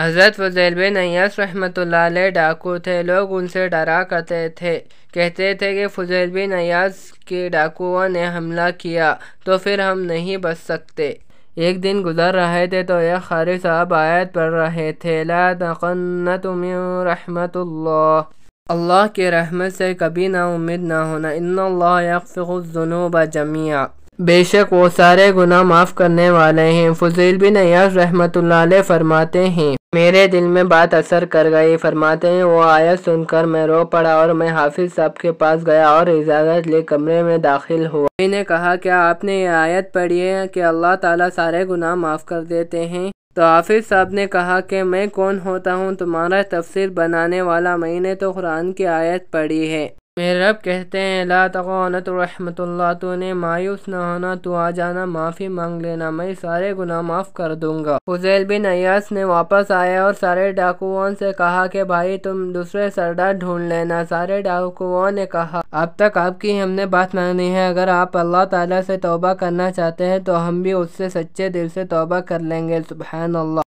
हज़रत फ़ज़ैल बिन अयस रहमत अलैह डाकू थे लोग उनसे डरा करते थे कहते थे कि फजैल बिन अयास के डाकुओं ने हमला किया तो फिर हम नहीं बच सकते एक दिन गुजर रहे थे तो यह खारि साहब आयत पढ़ रहे थे रहमत अल्लाह के रहमत से कभी ना उम्मीद ना होना इन्नल्लाह जमिया बेशक वो सारे गुना माफ़ करने वाले हैं फजील बिन अयास रहमत फरमाते हैं मेरे दिल में बात असर कर गई फरमाते हैं वो आया सुनकर मैं रो पड़ा और मैं हाफिज साहब के पास गया और इजाज़त ले कमरे में दाखिल हुआ ने कहा क्या आपने ये आयत पढ़ी है कि अल्लाह ताला सारे गुनाह माफ़ कर देते हैं तो हाफिज साहब ने कहा कि मैं कौन होता हूँ तुम्हारा तफसर बनाने वाला मैंने तो कुरान की आयत पढ़ी है मेरे रब कहते हैं ला तगौनत तो ने मायूस न होना तो आ जाना माफ़ी मांग लेना मैं सारे गुना माफ़ कर दूंगा फुजैल बिन अयास ने वापस आया और सारे डाकुओं से कहा कि भाई तुम दूसरे सरदार ढूंढ लेना सारे डाकुओं ने कहा अब तक आपकी हमने बात मानी है अगर आप अल्लाह ताला से तौबा करना चाहते हैं तो हम भी उससे सच्चे दिल से तौबा कर लेंगे सुबह